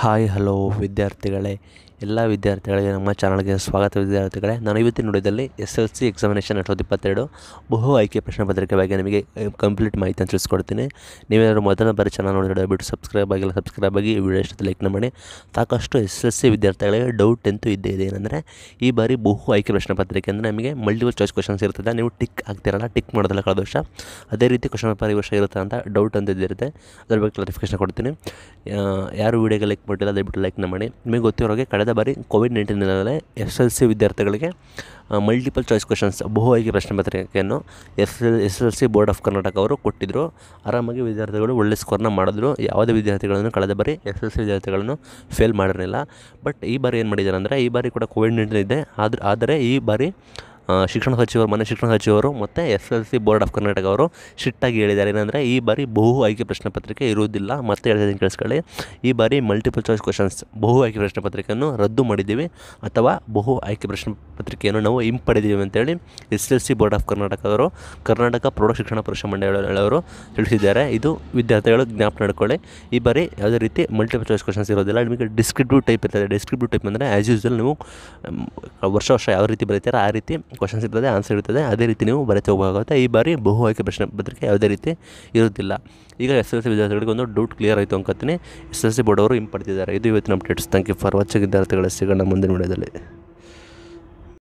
hi hello വിദ്യാർത്ഥികളെ ಎಲ್ಲ ವಿದ್ಯಾರ್ಥಿಗಳಿಗೆ ನಮ್ಮ ಚಾನಲ್ಗೆ ಸ್ವಾಗತ ವಿದ್ಯಾರ್ಥಿಗಳೇ ನಾನು ಇವತ್ತಿನ ನೋಡಿದಲ್ಲಿ ಎಸ್ ಎಲ್ ಸಿ ಎಕ್ಸಾಮಿನೇಷನ್ ಎರಡು ಸಾವಿರದ ಇಪ್ಪತ್ತೆರಡು ಬಹು ಆಯ್ಕೆ ಪ್ರಶ್ನೆ ಪತ್ರಿಕೆ ಬಗ್ಗೆ ನಿಮಗೆ ಕಂಪ್ಲೀಟ್ ಮಾಹಿತಿಯನ್ನು ತಿಳಿಸ್ಕೊಡ್ತೀನಿ ನೀವೇನಾದರೂ ಮೊದಲ ಬಾರಿ ಚಾನಲ್ ನೋಡಿದ್ರೆ ಬಿಟ್ಟು ಸಬ್ಸ್ಕ್ರೈಬ್ ಆಗಿಲ್ಲ ಸಬ್ಸ್ಕ್ರೈಬ್ ಆಗಿ ಈ ವಿಡಿಯೋ ಇಷ್ಟೊತ್ತು ಲೈಕ್ನ ಮಾಡಿ ಸಾಕಷ್ಟು ಎಸ್ ಎಲ್ ಸಿ ವಿದ್ಯಾರ್ಥಿಗಳಿಗೆ ಡೌಟ್ ಅಂತೂ ಇದ್ದೇ ಇದೆ ಏನಂದರೆ ಈ ಬಾರಿ ಬಹು ಆಯ್ಕೆ ಪ್ರಶ್ನೆ ಪತ್ರಿಕೆ ಅಂದರೆ ನಿಮಗೆ ಮಲ್ಟಿಪಲ್ ಚಾಯ್ಸ್ ಕ್ವಶನ್ಸ್ ಇರ್ತದೆ ನೀವು ಟಿಕ್ ಆಗ್ತಿರಲ್ಲ ಟಿಕ್ ಮಾಡೋದಿಲ್ಲ ಕಳೆದ ವರ್ಷ ಅದೇ ರೀತಿ ಕ್ವಶನ್ ಪೇಪರ್ ಈ ವರ್ಷ ಇರುತ್ತೆ ಅಂತ ಡೌಟ್ ಅಂತ ಇದ್ದಿರುತ್ತೆ ಅದ್ರ ಬಗ್ಗೆ ಕ್ಲಾರಿಫಿಕೇಶನ್ ಕೊಡ್ತೀನಿ ಯಾರು ವೀಡಿಯೋಗೆ ಲೈಕ್ ಮಾಡಿಲ್ಲ ದಯವಿಟ್ಟು ಲೈಕ್ನ ಮಾಡಿ ನಿಮಗೆ ಗೊತ್ತಿರೋಗೆ ಕಳೆದ ಕಳೆದ ಬಾರಿ ಕೋವಿಡ್ ನೈನ್ಟೀನಲ್ಲೇ ಎಸ್ ಎಲ್ ಸಿ ವಿದ್ಯಾರ್ಥಿಗಳಿಗೆ ಮಲ್ಟಿಪಲ್ ಚಾಯ್ಸ್ ಕ್ವೆಶನ್ಸ್ ಬಹು ಆಯ್ಕೆ ಪ್ರಶ್ನೆ ಪತ್ರಿಕೆಯನ್ನು S L S L C board of Karnataka ಅವರು ಕೊಟ್ಟಿದ್ದರು ಆರಾಮಾಗಿ ವಿದ್ಯಾರ್ಥಿಗಳು ಒಳ್ಳೆ ಸ್ಕೋರ್ನ ಮಾಡಿದ್ರು ಯಾವುದೇ ವಿದ್ಯಾರ್ಥಿಗಳನ್ನು ಕಳೆದ ಬಾರಿ ಎಸ್ ಎಲ್ ಸಿ ವಿದ್ಯಾರ್ಥಿಗಳನ್ನು ಫೇಲ್ ಮಾಡಿರಲಿಲ್ಲ ಬಟ್ ಈ ಬಾರಿ ಏನು ಮಾಡಿದ್ದಾರೆ ಅಂದರೆ ಈ ಬಾರಿ ಕೂಡ ಕೋವಿಡ್ ನೈನ್ಟೀನ್ ಇದೆ ಆದ್ರೆ ಆದರೆ ಈ ಬಾರಿ ಶಿಕ್ಷಣ ಸಚಿವರು ಮನೆ ಶಿಕ್ಷಣ ಸಚಿವರು ಮತ್ತು S L C board of Karnataka ಅವರು ಸ್ಟ್ರಿಕ್ಟಾಗಿ ಹೇಳಿದ್ದಾರೆ ಏನಂದರೆ ಈ ಬಾರಿ ಬಹು ಆಯ್ಕೆ ಪ್ರಶ್ನೆ ಪತ್ರಿಕೆ ಇರುವುದಿಲ್ಲ ಮತ್ತೆ ಹೇಳಿದ್ದೀನಿ ಕೇಳಿಸ್ಕೊಳ್ಳಿ ಈ ಬಾರಿ ಮಲ್ಟಿಪಲ್ ಚಾಯ್ಸ್ ಕ್ವಶನ್ಸ್ ಬಹು ಆಯ್ಕೆ ಪ್ರಶ್ನೆ ಪತ್ರಿಕೆಯನ್ನು ರದ್ದು ಮಾಡಿದ್ದೀವಿ ಅಥವಾ ಬಹು ಆಯ್ಕೆ ಪ್ರಶ್ನೆ ಪತ್ರಿಕೆಯನ್ನು ನಾವು ಹಿಂಪಡೆದಿದ್ದೀವಿ ಅಂತೇಳಿ S L C board of ಕರ್ನಾಟಕದವರು ಕರ್ನಾಟಕ ಪ್ರೌಢ ಶಿಕ್ಷಣ ಪರಿಷತ್ ಮಂಡಳಿಯವರು ತಿಳಿಸಿದ್ದಾರೆ ಇದು ವಿದ್ಯಾರ್ಥಿಗಳು ಜ್ಞಾಪನ ನಡ್ಕೊಳ್ಳಿ ಈ ಬಾರಿ ಯಾವುದೇ ರೀತಿ ಮಲ್ಟಿಪಲ್ ಚಾಯ್ಸ್ ಕ್ವಶನ್ಸ್ ಇರೋದಿಲ್ಲ ನಿಮಗೆ ಡಿಸ್ಕ್ರಿಪ್ಟಿವ್ ಟೈಪ್ ಇರ್ತದೆ ಡಿಸ್ಕ್ರಿಪ್ಟಿವ್ ಟೈಪ್ ಅಂದರೆ ಆ್ಯಸ್ ಯೂಸ್ವಲ್ ನೀವು ವರ್ಷ ವರ್ಷ ಯಾವ ರೀತಿ ಬರೀತಾರೆ ಆ ರೀತಿ ಕ್ವಶನ್ಸ್ ಇರ್ತದೆ ಆನ್ಸರ್ ಇರ್ತದೆ ಅದೇ ರೀತಿ ನೀವು ಬರೀ ಹೋಗಬೇಕಾಗುತ್ತೆ ಈ ಬಾರಿ ಬಹು ಆಯ್ಕೆ ಪ್ರಶ್ನೆ ಪತ್ರಿಕೆ ಯಾವುದೇ ರೀತಿ ಇರುವುದಿಲ್ಲ ಈಗ ಎಸ್ ಎಲ್ ಸಿ ವಿದ್ಯಾರ್ಥಿಗಳಿಗೆ ಒಂದು ಡೌಟ್ ಕ್ಲಿಯರ್ ಆಯಿತು ಅಂತ ಎಸ್ ಎಲ್ ಸಿ ಬೋರ್ಡ್ ಅವರು ಹಿಂಪಡ್ತಿದ್ದಾರೆ ಇದು ಇವತ್ತಿನ updates thank you for watching ವಿದ್ಯಾರ್ಥಿಗಳ ಸಿಗೋಣ ಮುಂದಿನ ವಿಡಿಯೋದಲ್ಲಿ